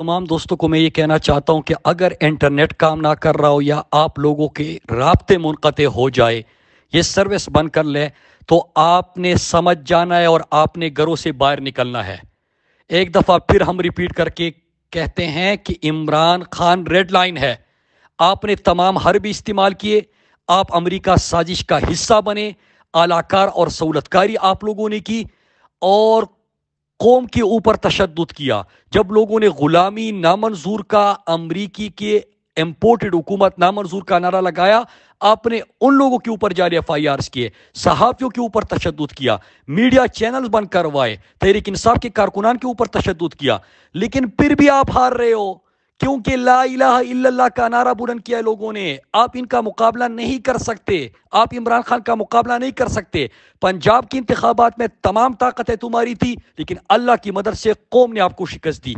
तमाम दोस्तों को मैं ये कहना चाहता हूँ कि अगर इंटरनेट काम ना कर रहा हो या आप लोगों के रबते मुनक़ हो जाए ये सर्विस बंद कर ले तो आपने समझ जाना है और आपने घरों से बाहर निकलना है एक दफ़ा फिर हम रिपीट करके कहते हैं कि इमरान खान रेड लाइन है आपने तमाम हर भी इस्तेमाल किए आप अमरीका साजिश का हिस्सा बने आलाकार और सहूलतकारी आप लोगों ने की और कौम के ऊपर तशद किया जब लोगों ने गुलामी नामंजूर का अमरीकी के इम्पोर्टेड हुकूमत नामंजूर का नारा लगाया आपने उन लोगों के ऊपर जारी एफ आई आर किए सहाफ़ियों के ऊपर तशद किया मीडिया चैनल बंद करवाए तहरीक इंसाफ के कारकुनान के ऊपर तशद किया लेकिन फिर भी आप हार रहे हो क्योंकि ला इलाहा इल्लल्लाह का नारा बुलंद किया लोगों ने आप इनका मुकाबला नहीं कर सकते आप इमरान खान का मुकाबला नहीं कर सकते पंजाब की इंतबात में तमाम ताकतें तुम्हारी थी लेकिन अल्लाह की मदद से कौम ने आपको शिकस्त दी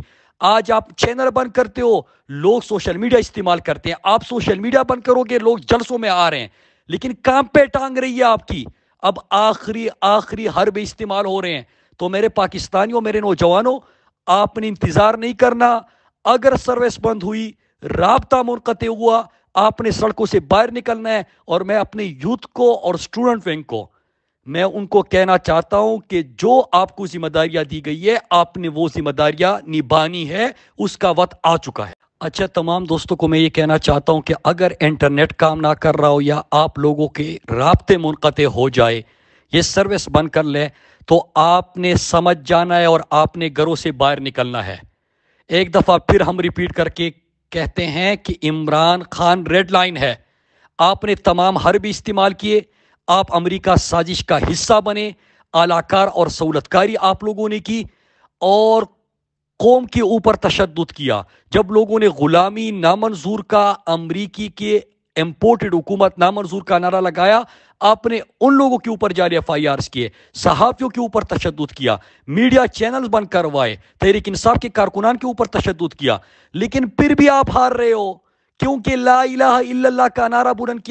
आज आप चैनल बंद करते हो लोग सोशल मीडिया इस्तेमाल करते हैं आप सोशल मीडिया बंद करोगे लोग जलसों में आ रहे हैं लेकिन काम पे टांग रही है आपकी अब आखिरी आखिरी हर भी इस्तेमाल हो रहे हैं तो मेरे पाकिस्तानियों मेरे नौजवानों आपने इंतजार नहीं करना अगर सर्विस बंद हुई रबता मुनकते हुआ आपने सड़कों से बाहर निकलना है और मैं अपने यूथ को और स्टूडेंट विंग को मैं उनको कहना चाहता हूं कि जो आपको जिम्मेदारियां दी गई है आपने वो जिम्मेदारियां निभानी है उसका वक्त आ चुका है अच्छा तमाम दोस्तों को मैं ये कहना चाहता हूं कि अगर इंटरनेट काम ना कर रहा हो या आप लोगों के रबते मुनकते हो जाए ये सर्विस बंद कर ले तो आपने समझ जाना है और आपने घरों से बाहर निकलना है एक दफ़ा फिर हम रिपीट करके कहते हैं कि इमरान खान रेड लाइन है आपने तमाम भी इस्तेमाल किए आप अमेरिका साजिश का हिस्सा बने आलाकार और सहूलतकारी आप लोगों ने की और कौम के ऊपर तशद किया जब लोगों ने गुलामी नामंजूर का अमरीकी के इंपोर्टेड हुकूमत नामंजूर का नारा लगाया आपने उन लोगों के ऊपर जारी एफ आई आर किए सहाफ़ियों के ऊपर तशद किया मीडिया चैनल बंद करवाए तहरीक इंसाफ के कारकुनान के ऊपर तशद किया लेकिन फिर भी आप हार रहे हो क्योंकि ला इला का नारा बुलंद किया